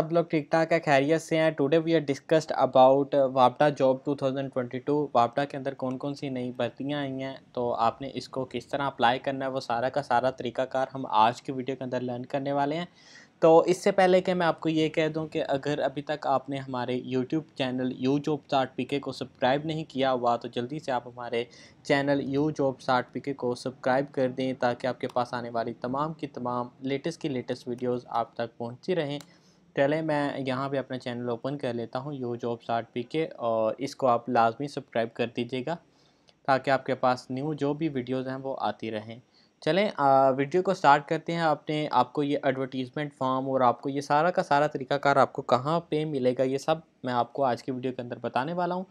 सब लोग ठीक ठाक है खैरियत से हैं today we are discussed about वापडा जॉब 2022 वापडा के अंदर कौन कौन सी नई भर्तियाँ आई हैं तो आपने इसको किस तरह अप्लाई करना है वो सारा का सारा तरीकाकार हम आज की वीडियो के अंदर लर्न करने वाले हैं तो इससे पहले कि मैं आपको ये कह दूं कि अगर अभी तक आपने हमारे YouTube चैनल यू जॉब साठ पीके को सब्सक्राइब नहीं किया हुआ तो जल्दी से आप हमारे चैनल यू जॉब साठ पीके को सब्सक्राइब कर दें ताकि आपके पास आने वाली तमाम की तमाम लेटेस्ट की लेटेस्ट वीडियोस आप तक पहुंचती रहें चले मैं यहाँ पे अपना चैनल ओपन कर लेता हूँ you job start P K और इसको आप लाजमी सब्सक्राइब कर दीजिएगा ताकि आपके पास न्यू जो भी वीडियोज़ हैं वो आती रहें चलें आ, वीडियो को स्टार्ट करते हैं आपने आपको ये एडवर्टीज़मेंट फॉर्म और आपको ये सारा का सारा तरीकाकार आपको कहाँ पे मिलेगा ये सब मैं आपको आज की वीडियो के अंदर बताने वाला हूँ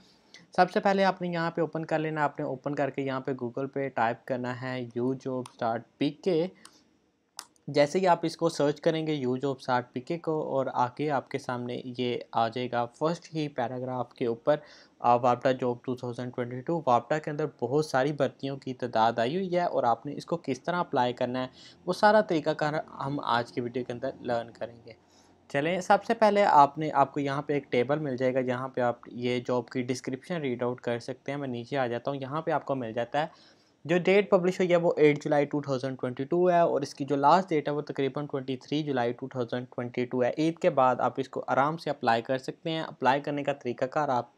सबसे पहले आपने यहाँ पे ओपन कर लेना आपने ओपन करके यहाँ पे गूगल पे टाइप करना है यू जॉब स्टार्ट पी के जैसे ही आप इसको सर्च करेंगे यूज ऑफ सार्ट पिके को और आके आपके सामने ये आ जाएगा फर्स्ट ही पैराग्राफ के ऊपर वापटा जॉब 2022 वापटा के अंदर बहुत सारी भर्तियों की तादाद आई हुई है और आपने इसको किस तरह अप्लाई करना है वो सारा तरीका हम आज की वीडियो के अंदर लर्न करेंगे चलें सबसे पहले आपने आपको यहाँ पे एक टेबल मिल जाएगा जहाँ पे आप ये जॉब की डिस्क्रिप्शन रीड आउट कर सकते हैं मैं नीचे आ जाता हूँ यहाँ पे आपको मिल जाता है जो डेट पब्लिश हुई है वो 8 जुलाई 2022 है और इसकी जो लास्ट डेट है वो तकरीबन 23 जुलाई 2022 है ईद के बाद आप इसको आराम से अप्लाई कर सकते हैं अप्लाई करने का तरीकाकार आप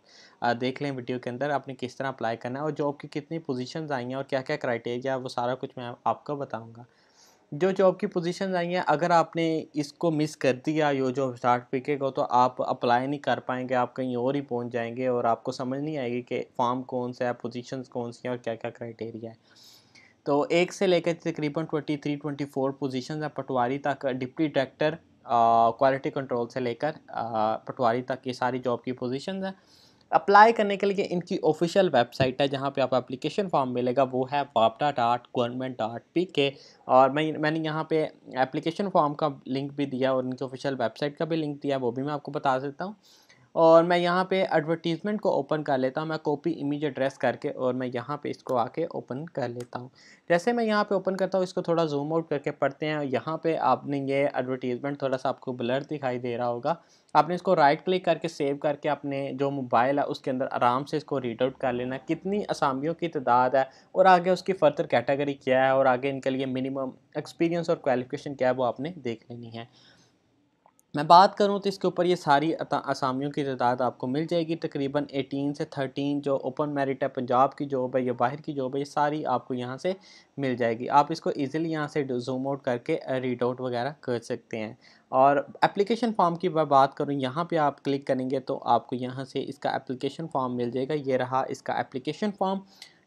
देख लें वीडियो के अंदर आपने किस तरह अप्लाई करना है और जॉब की कितनी पोजीशंस आई हैं और क्या क्या क्राइटेरिया है वो सारा कुछ मैं आपको बताऊँगा जो जॉब की पोजीशन आई हैं अगर आपने इसको मिस कर दिया यो जॉब सर्टिफिकेट को तो आप अप्लाई नहीं कर पाएंगे आप कहीं और ही पहुंच जाएंगे और आपको समझ नहीं आएगी कि फॉर्म कौन सा है पोजीशन कौन सी हैं और क्या क्या क्राइटेरिया है तो एक से लेकर तकरीबन twenty three twenty four position है पटवारी तक डिप्टी डायरेक्टर क्वालिटी कंट्रोल से लेकर पटवारी तक ये सारी जॉब की पोजिशन है अप्लाई करने के लिए इनकी ऑफिशियल वेबसाइट है जहाँ पे आप एप्लीकेशन फॉर्म मिलेगा वो है वापटा dot government dot P K और मैं मैंने यहाँ पे एप्लीकेशन फॉर्म का लिंक भी दिया और इनकी ऑफिशियल वेबसाइट का भी लिंक दिया वो भी मैं आपको बता देता हूँ और मैं यहाँ पे एडवर्टीज़मेंट को ओपन कर लेता हूँ मैं कॉपी इमेज एड्रेस करके और मैं यहाँ पे इसको आके ओपन कर लेता हूँ जैसे मैं यहाँ पे ओपन करता हूँ इसको थोड़ा जूम आउट करके पढ़ते हैं यहाँ पे आपने ये एडवर्टीज़मेंट थोड़ा सा आपको ब्लर दिखाई दे रहा होगा आपने इसको राइट क्लिक करके सेव करके अपने जो मोबाइल है उसके अंदर आराम से इसको रीड आउट कर लेना कितनी असामियों की तादाद है और आगे उसकी फर्दर कैटेगरी क्या है और आगे इनके लिए मिनिमम एक्सपीरियंस और क्वालिफिकेशन क्या है वो आपने देख लेनी है मैं बात करूं तो इसके ऊपर ये सारी असामियों की तादाद आपको मिल जाएगी तकरीबन 18 से 13 जो ओपन मेरिट है पंजाब की जॉब है या बाहर की जॉब है ये सारी आपको यहाँ से मिल जाएगी आप इसको ईजिली यहाँ से जूम आउट करके रीड आउट वगैरह कर सकते हैं और एप्लीकेशन फॉर्म की मैं बात करूँ यहाँ पे आप क्लिक करेंगे तो आपको यहाँ से इसका एप्लीकेशन फॉर्म मिल जाएगा ये रहा इसका एप्लीकेशन फॉर्म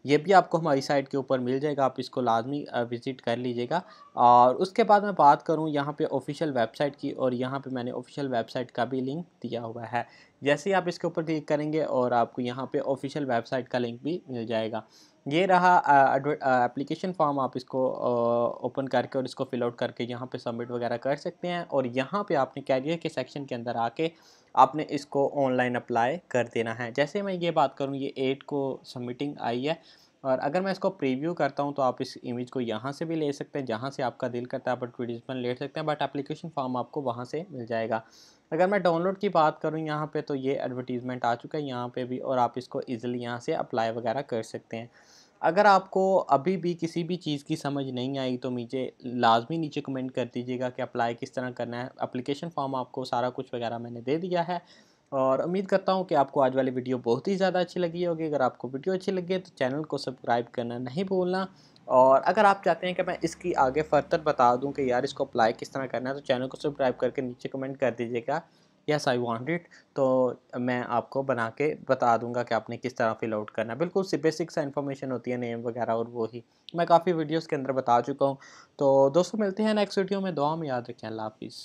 ये भी आपको हमारी साइट के ऊपर मिल जाएगा आप इसको लाजमी विज़िट कर लीजिएगा और उसके बाद मैं बात करूँ यहाँ पे ऑफिशियल वेबसाइट की और यहाँ पे मैंने ऑफिशियल वेबसाइट का भी लिंक दिया हुआ है जैसे ही आप इसके ऊपर क्लिक करेंगे और आपको यहाँ पे ऑफिशियल वेबसाइट का लिंक भी मिल जाएगा ये रहा एप्लीकेशन फॉर्म आप इसको ओपन करके और इसको फिल आउट करके यहाँ पे सबमिट वगैरह कर सकते हैं और यहाँ पे आपने कैरियर के सेक्शन के अंदर आके आपने इसको ऑनलाइन अप्लाई कर देना है जैसे मैं ये बात करूँ ये एट को सबमिटिंग आई है और अगर मैं इसको प्रीव्यू करता हूँ तो आप इस इमेज को यहाँ से भी ले सकते हैं जहाँ से आपका दिल करता है आप एडवर्टीजमेंट ले सकते हैं बट एप्लीकेशन फॉर्म आपको वहाँ से मिल जाएगा अगर मैं डाउनलोड की बात करूँ यहाँ पे तो ये एडवर्टीज़मेंट आ चुका है यहाँ पे भी और आप इसको ईज़िली यहाँ से अप्लाई वगैरह कर सकते हैं अगर आपको अभी भी किसी भी चीज़ की समझ नहीं आई तो मुझे लाजमी नीचे कमेंट कर दीजिएगा कि अप्लाई किस तरह करना है अप्लीकेशन फॉर्म आपको सारा कुछ वगैरह मैंने दे दिया है और उम्मीद करता हूँ कि आपको आज वाली वीडियो बहुत ही ज़्यादा अच्छी लगी होगी अगर आपको वीडियो अच्छी लगी तो चैनल को सब्सक्राइब करना नहीं भूलना और अगर आप चाहते हैं कि मैं इसकी आगे फर्दर बता दूं कि यार इसको अप्लाई किस तरह करना है तो चैनल को सब्सक्राइब करके नीचे कमेंट कर दीजिएगा यस आई वांट इट तो मैं आपको बना के बता दूंगा कि आपने किस तरह फिल आउट करना है बिल्कुल सी बेसिक सा इन्फॉर्मेशन होती है नेम वगैरह और वो ही मैं काफ़ी वीडियोज़ के अंदर बता चुका हूँ तो दोस्तों मिलते हैं नेक्स्ट वीडियो में दुआ में याद रखें अल्लाह हाफिज़